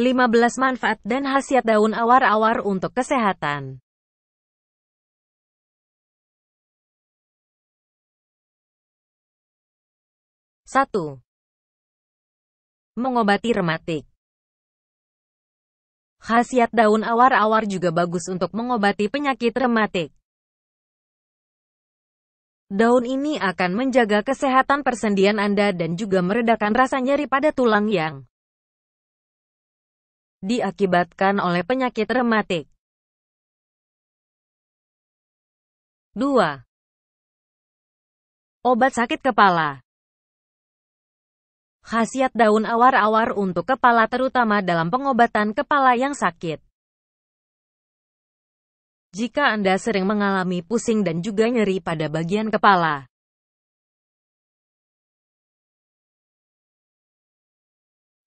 15 manfaat dan khasiat daun awar-awar untuk kesehatan. Satu, Mengobati rematik. Khasiat daun awar-awar juga bagus untuk mengobati penyakit rematik. Daun ini akan menjaga kesehatan persendian Anda dan juga meredakan rasa nyeri pada tulang yang diakibatkan oleh penyakit rematik. 2. Obat sakit kepala Khasiat daun awar-awar untuk kepala terutama dalam pengobatan kepala yang sakit. Jika Anda sering mengalami pusing dan juga nyeri pada bagian kepala,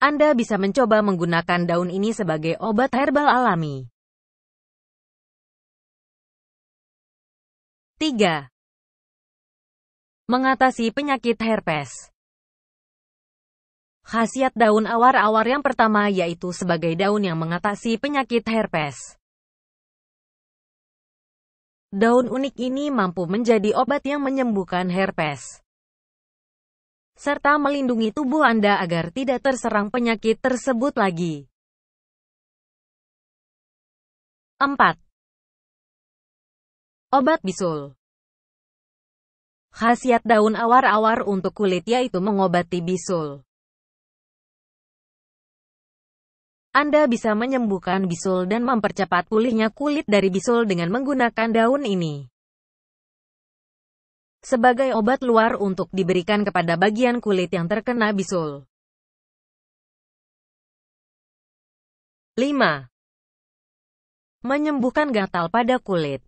Anda bisa mencoba menggunakan daun ini sebagai obat herbal alami. 3. Mengatasi penyakit herpes Khasiat daun awar-awar yang pertama yaitu sebagai daun yang mengatasi penyakit herpes. Daun unik ini mampu menjadi obat yang menyembuhkan herpes serta melindungi tubuh Anda agar tidak terserang penyakit tersebut lagi. 4. Obat bisul Khasiat daun awar-awar untuk kulit yaitu mengobati bisul. Anda bisa menyembuhkan bisul dan mempercepat pulihnya kulit dari bisul dengan menggunakan daun ini sebagai obat luar untuk diberikan kepada bagian kulit yang terkena bisul. 5. Menyembuhkan gatal pada kulit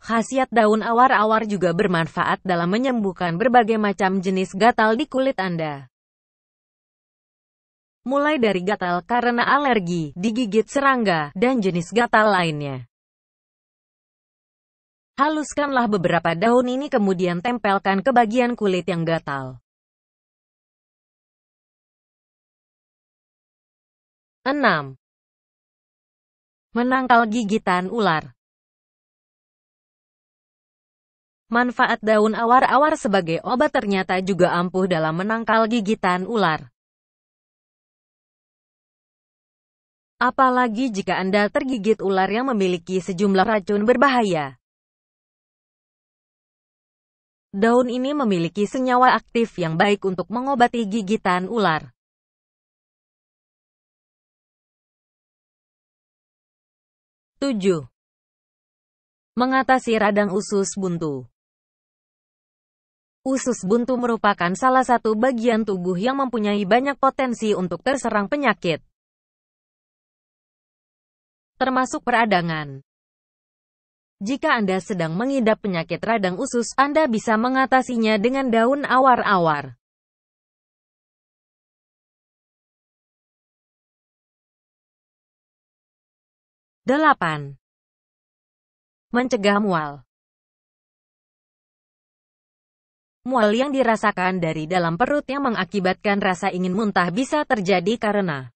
Khasiat daun awar-awar juga bermanfaat dalam menyembuhkan berbagai macam jenis gatal di kulit Anda. Mulai dari gatal karena alergi, digigit serangga, dan jenis gatal lainnya. Haluskanlah beberapa daun ini kemudian tempelkan ke bagian kulit yang gatal. Enam, Menangkal gigitan ular Manfaat daun awar-awar sebagai obat ternyata juga ampuh dalam menangkal gigitan ular. Apalagi jika Anda tergigit ular yang memiliki sejumlah racun berbahaya. Daun ini memiliki senyawa aktif yang baik untuk mengobati gigitan ular. Tujuh. Mengatasi radang usus buntu Usus buntu merupakan salah satu bagian tubuh yang mempunyai banyak potensi untuk terserang penyakit, termasuk peradangan. Jika Anda sedang mengidap penyakit radang usus, Anda bisa mengatasinya dengan daun awar-awar. Delapan. Mencegah mual Mual yang dirasakan dari dalam perut yang mengakibatkan rasa ingin muntah bisa terjadi karena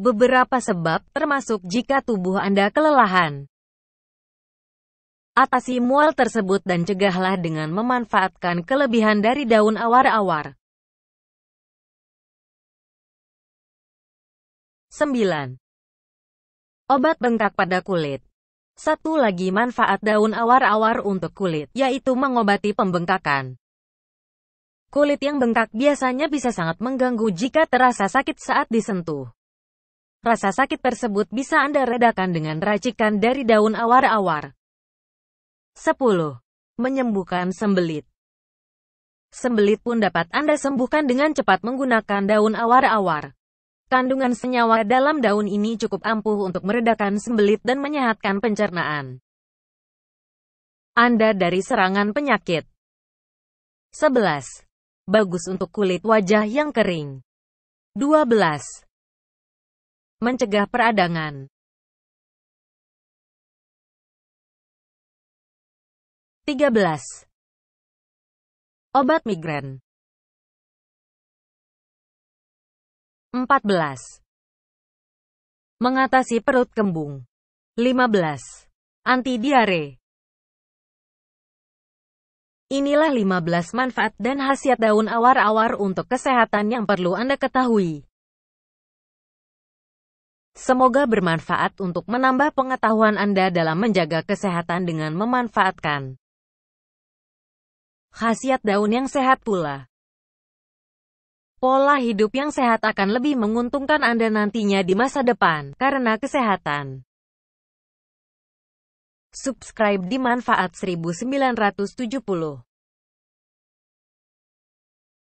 Beberapa sebab, termasuk jika tubuh Anda kelelahan. Atasi mual tersebut dan cegahlah dengan memanfaatkan kelebihan dari daun awar-awar. 9. Obat bengkak pada kulit Satu lagi manfaat daun awar-awar untuk kulit, yaitu mengobati pembengkakan. Kulit yang bengkak biasanya bisa sangat mengganggu jika terasa sakit saat disentuh. Rasa sakit tersebut bisa Anda redakan dengan racikan dari daun awar-awar. 10. Menyembuhkan sembelit Sembelit pun dapat Anda sembuhkan dengan cepat menggunakan daun awar-awar. Kandungan senyawa dalam daun ini cukup ampuh untuk meredakan sembelit dan menyehatkan pencernaan. Anda dari serangan penyakit. 11. Bagus untuk kulit wajah yang kering. 12 Mencegah peradangan. Tiga belas. Obat migran. Empat belas. Mengatasi perut kembung. Lima belas. Anti diare. Inilah 15 manfaat dan khasiat daun awar-awar untuk kesehatan yang perlu Anda ketahui. Semoga bermanfaat untuk menambah pengetahuan Anda dalam menjaga kesehatan dengan memanfaatkan khasiat daun yang sehat pula. Pola hidup yang sehat akan lebih menguntungkan Anda nantinya di masa depan karena kesehatan. Subscribe di Manfaat 1970.